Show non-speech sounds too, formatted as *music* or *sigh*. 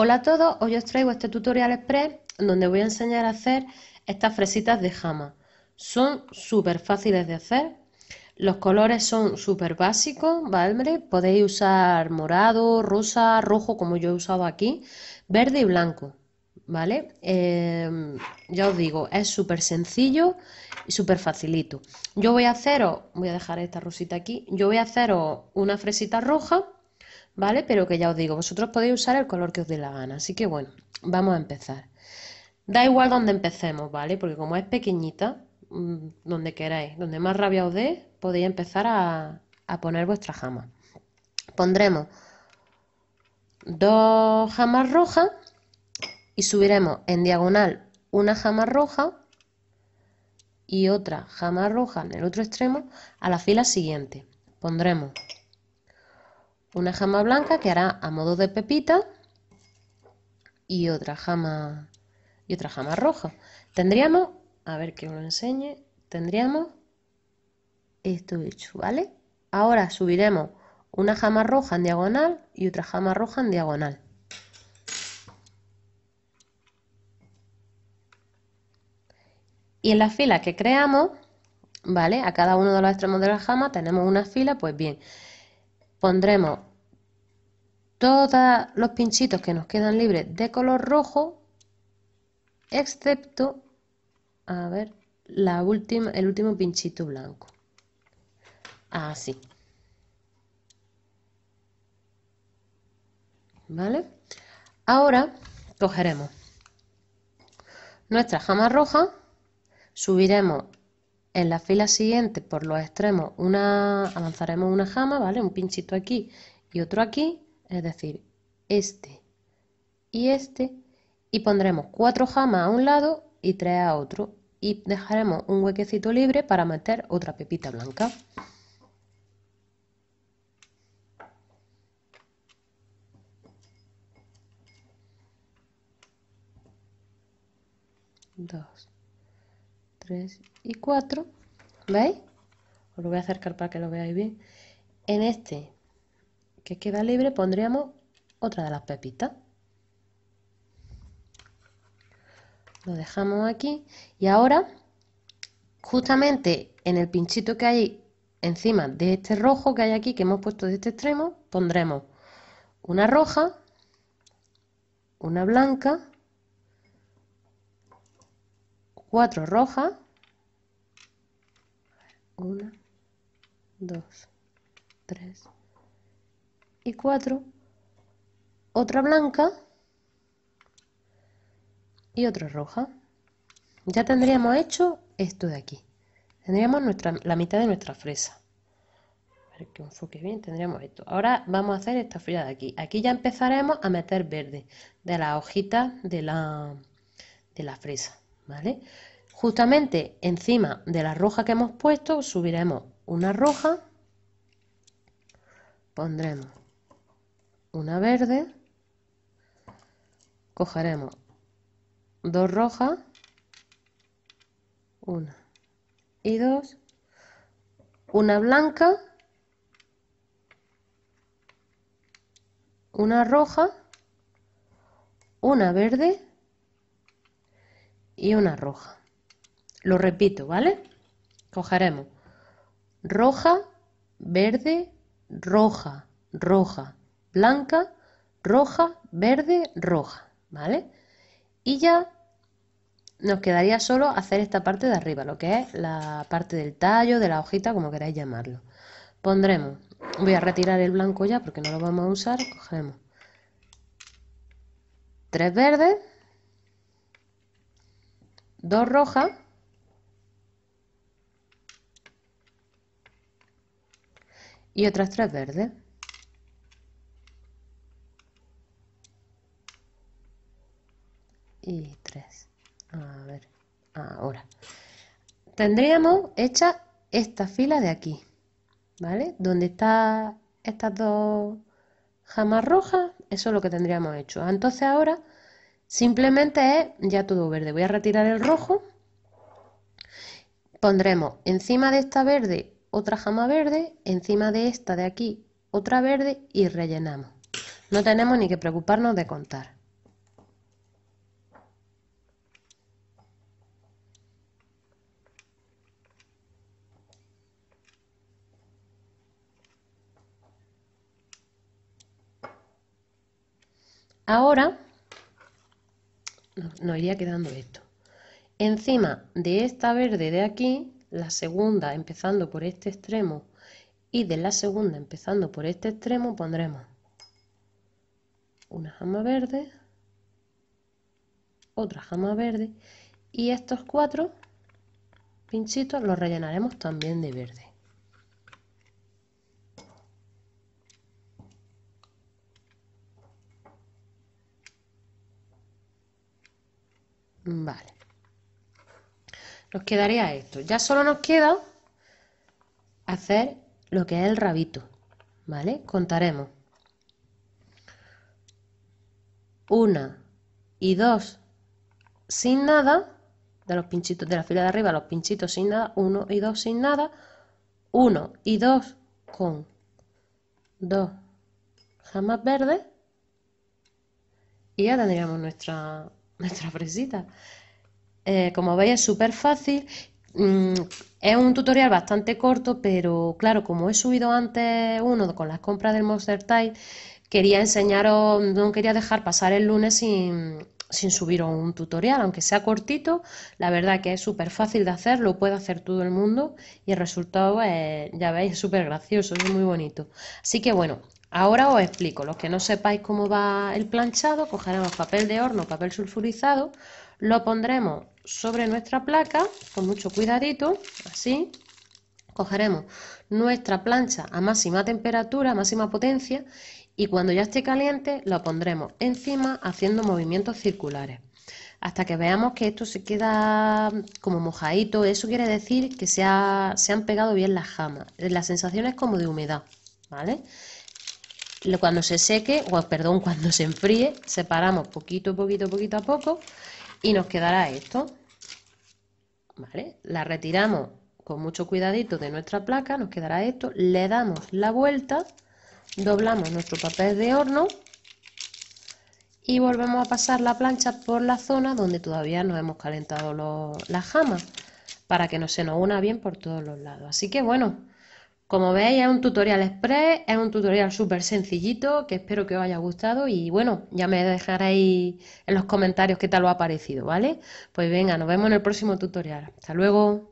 Hola a todos, hoy os traigo este tutorial express donde voy a enseñar a hacer estas fresitas de jama. Son súper fáciles de hacer, los colores son súper básicos, ¿vale? Podéis usar morado, rosa, rojo como yo he usado aquí, verde y blanco, ¿vale? Em, ya os digo, es súper sencillo y súper facilito. Yo voy a haceros, voy a dejar esta rosita aquí, yo voy a haceros una fresita roja ¿vale? Pero que ya os digo, vosotros podéis usar el color que os dé la gana. Así que bueno, vamos a empezar. Da igual donde empecemos, ¿vale? Porque como es pequeñita, mm, donde queráis, donde más rabia os dé, podéis empezar a, a poner vuestra jama. Pondremos dos jamas rojas y subiremos en diagonal una jama roja y otra jama roja en el otro extremo a la fila siguiente. Pondremos una jama blanca que hará a modo de pepita y otra jama y otra jama roja. Tendríamos, a ver que os lo enseñe, tendríamos esto hecho, ¿vale? Ahora subiremos una jama roja en diagonal y otra jama roja en diagonal. Y en la fila que creamos, ¿vale? A cada uno de los extremos de la jama tenemos una fila, pues bien, pondremos todos los pinchitos que nos quedan libres de color rojo, excepto, a ver, la última, el último pinchito blanco. Así. ¿Vale? Ahora cogeremos nuestra jama roja, subiremos en la fila siguiente, por los extremos, una, avanzaremos una jama, ¿vale? Un pinchito aquí y otro aquí, es decir, este y este, y pondremos cuatro jamas a un lado y tres a otro, y dejaremos un huequecito libre para meter otra pepita blanca y 4. ¿Veis? Os lo voy a acercar para que lo veáis bien. En este que queda libre pondríamos otra de las pepitas. Lo dejamos aquí. Y ahora, justamente en el pinchito que hay encima de este rojo que hay aquí, que hemos puesto de este extremo, pondremos una roja, una blanca 4 rojas. 1, 2, 3 y 4. Otra blanca y otra roja. Ya tendríamos hecho esto de aquí. Tendríamos nuestra, la mitad de nuestra fresa. A ver que enfoque bien, tendríamos esto. Ahora vamos a hacer esta fila de aquí. Aquí ya empezaremos a meter verde de la hojita de de la fresa. Justamente encima de la roja que hemos puesto subiremos una roja, pondremos una verde, cogeremos dos rojas, una y dos, una blanca, una roja, una verde y una roja. Lo repito, ¿vale? Cogeremos roja, verde, roja, roja, blanca, roja, verde, roja, ¿vale? Y ya nos quedaría solo hacer esta parte de arriba, lo que es la parte del tallo, de la hojita, como queráis llamarlo. Pondremos, voy a retirar el blanco ya porque no lo vamos a usar, cogemos tres verdes, dos rojas y otras tres verdes. Y tres A ver, ahora. Tendríamos hecha esta fila de aquí, ¿vale? Donde están estas dos jamas rojas, eso es lo que tendríamos hecho. Entonces ahora Simplemente es ya todo verde. Voy a retirar el rojo. Pondremos encima de esta verde otra jama verde, encima de esta de aquí otra verde y rellenamos. No tenemos ni que preocuparnos de contar. Ahora nos iría quedando esto. Encima de esta verde de aquí, la segunda empezando por este extremo y de la segunda empezando por este extremo pondremos una jama verde, otra jama verde y estos cuatro pinchitos los rellenaremos también de verde. Vale. Nos quedaría esto. Ya solo nos queda hacer lo que es el rabito. ¿Vale? Contaremos. Una y dos sin nada. De los pinchitos de la fila de arriba, los pinchitos sin nada. Uno y dos sin nada. Uno y dos con dos jamás verdes. Y ya tendríamos nuestra nuestra fresita. Eh, como veis es súper fácil. Mm, es un tutorial bastante corto, pero claro, como he subido antes uno con las compras del Monster Tide, quería enseñaros, no quería dejar pasar el lunes sin, sin un tutorial, aunque sea cortito, la verdad que es súper fácil de hacer, lo puede hacer todo el mundo y el resultado, pues, ya veis, es súper gracioso, es muy bonito. Así que bueno, Ahora os explico, los que no sepáis cómo va el planchado, cogeremos papel de horno, papel sulfurizado, lo pondremos sobre nuestra placa con mucho cuidadito, así, cogeremos nuestra plancha a máxima temperatura, máxima potencia y cuando ya esté caliente lo pondremos encima haciendo movimientos circulares hasta que veamos que esto se queda como mojadito, eso quiere decir que se, se han pegado bien las jamas, la sensación es como de humedad, ¿vale? Cuando se seque, o perdón, *laughs* cuando se enfríe, separamos poquito, poquito, poquito a poco y nos quedará esto. ¿Vale? La retiramos con mucho cuidadito de nuestra placa, nos quedará esto, le damos la vuelta, doblamos nuestro papel de horno y volvemos a pasar la plancha por la zona donde todavía no hemos calentado la jamas para que no se nos una bien por todos los lados. Así que bueno, como veis es un tutorial express, es un tutorial súper sencillito que espero que os haya gustado y bueno, ya me dejaréis en los comentarios qué tal os ha parecido, ¿vale? Pues venga, nos vemos en el próximo tutorial. Hasta luego.